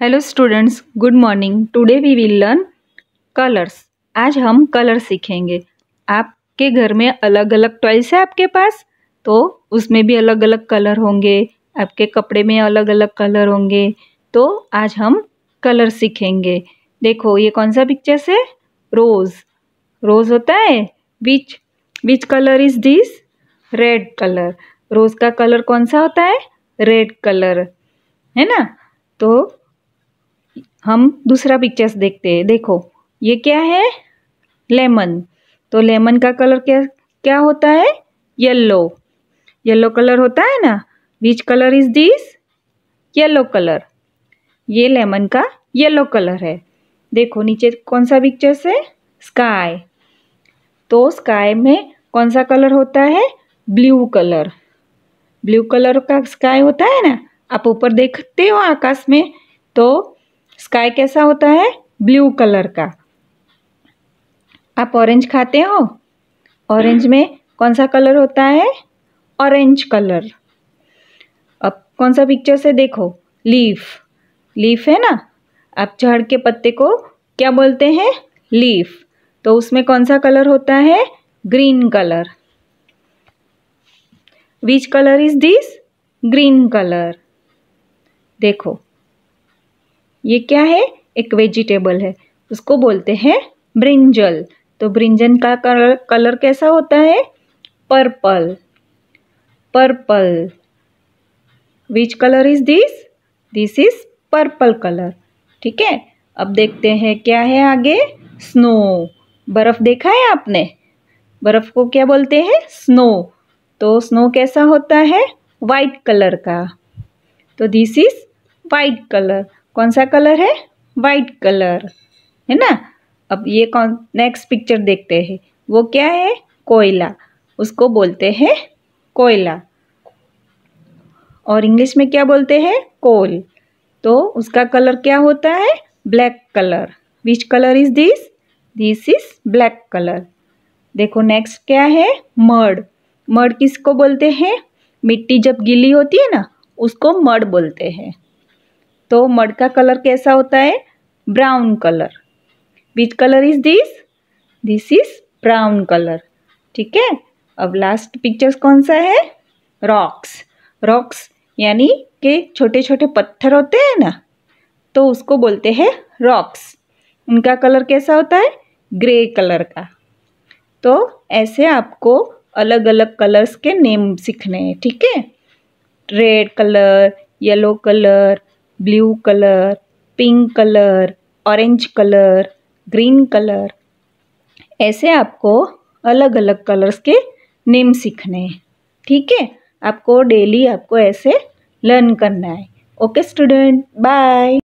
hello students good morning today we will learn colours आज हम colour सीखेंगे आपके घर में अलग अलग टॉयस है आपके पास तो उसमें भी अलग अलग कलर होंगे आपके कपड़े में अलग अलग कलर होंगे तो आज हम कलर सीखेंगे देखो ये कौन सा पिक्चर से रोज़ रोज़ होता है which which colour is this red colour rose का कलर कौन सा होता है रेड कलर है ना तो हम दूसरा पिक्चर्स देखते हैं देखो ये क्या है लेमन तो लेमन का कलर क्या क्या होता है येल्लो येल्लो कलर होता है ना which colour is this yellow colour ये लेमन का येल्लो कलर है देखो नीचे कौन सा पिक्चर्स है स्काई तो स्काई में कौन सा कलर होता है ब्लू कलर ब्लू कलर का स्काई होता है ना आप ऊपर देखते हो आकाश में तो स्काई कैसा होता है ब्लू कलर का आप ऑरेंज खाते हो ऑरेंज में कौन सा कलर होता है ऑरेंज कलर अब कौन सा पिक्चर से देखो लीफ लीफ है ना आप झाड़ के पत्ते को क्या बोलते हैं लीफ तो उसमें कौन सा कलर होता है green colour which colour is this green colour देखो ये क्या है एक वेजिटेबल है उसको बोलते हैं ब्रिंजल तो ब्रिंजन का कलर कलर कैसा होता है purple purple which colour is this this is purple colour ठीक है अब देखते हैं क्या है आगे स्नो बर्फ़ देखा है आपने बर्फ़ को क्या बोलते हैं स्नो तो स्नो कैसा होता है वाइट कलर का तो दिस इज़ वाइट कलर कौन सा कलर है वाइट कलर है ना अब ये कौन नेक्स्ट पिक्चर देखते हैं वो क्या है कोयला उसको बोलते हैं कोयला और इंग्लिश में क्या बोलते हैं कोल तो उसका कलर क्या होता है black colour which colour is this this is black colour देखो नेक्स्ट क्या है मर्ड मर्ड किसको बोलते हैं मिट्टी जब गीली होती है ना उसको मर्ड बोलते हैं तो मड का कलर कैसा होता है brown colour which colour is this this is brown colour ठीक है अब लास्ट पिक्चर्स कौन सा है रॉक्स रॉक्स यानी के छोटे छोटे पत्थर होते हैं ना तो उसको बोलते हैं रॉक्स उनका कलर कैसा होता है ग्रे कलर का तो ऐसे आपको अलग अलग कलर्स के नेम सीखने हैं ठीक है red colour yellow colour blue colour pink colour orange colour green colour ऐसे आपको अलग अलग कलर्स के नेम सीखने हैं ठीक है आपको डेली आपको ऐसे लर्न करना है ओके स्टूडेंट बाय